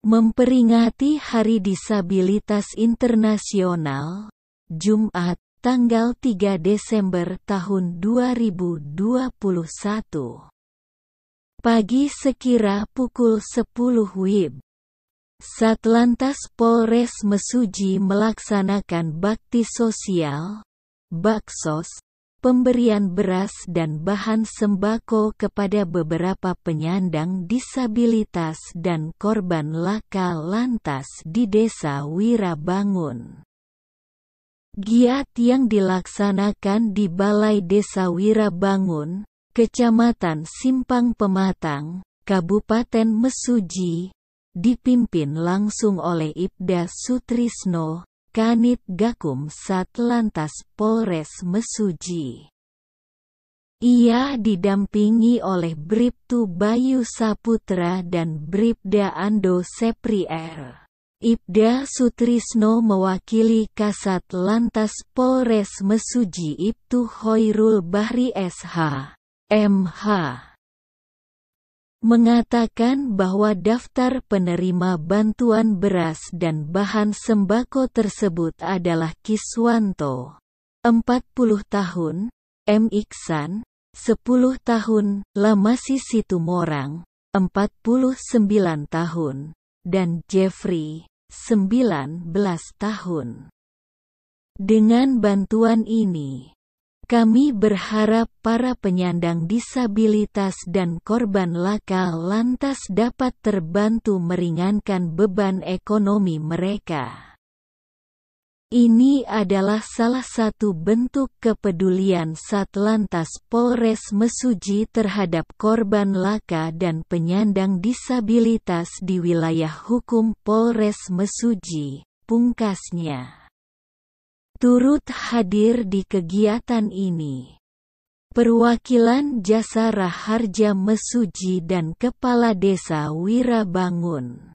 Memperingati Hari Disabilitas Internasional, Jumat, tanggal 3 Desember tahun 2021. Pagi sekira pukul 10 WIB lantas Polres Mesuji melaksanakan bakti sosial, baksos, pemberian beras dan bahan sembako kepada beberapa penyandang disabilitas dan korban laka lantas di Desa Wirabangun. Giat yang dilaksanakan di Balai Desa Wirabangun, Kecamatan Simpang Pematang, Kabupaten Mesuji, dipimpin langsung oleh Ibda Sutrisno, Kanit Gakum Satlantas Polres Mesuji. Ia didampingi oleh Briptu Bayu Saputra dan Bribda Ando Seprier. Ibda Sutrisno mewakili Kasat Lantas Polres Mesuji Ibtu Hoirul Bahri SH. MH mengatakan bahwa daftar penerima bantuan beras dan bahan sembako tersebut adalah Kiswanto, 40 tahun, M. Iksan, 10 tahun, Lamasi Situmorang, 49 tahun, dan Jeffrey, 19 tahun. Dengan bantuan ini, kami berharap para penyandang disabilitas dan korban laka lantas dapat terbantu meringankan beban ekonomi mereka. Ini adalah salah satu bentuk kepedulian Satlantas Polres Mesuji terhadap korban laka dan penyandang disabilitas di wilayah hukum Polres Mesuji, pungkasnya turut hadir di kegiatan ini. Perwakilan Jasara Harja Mesuji dan Kepala Desa Wirabangun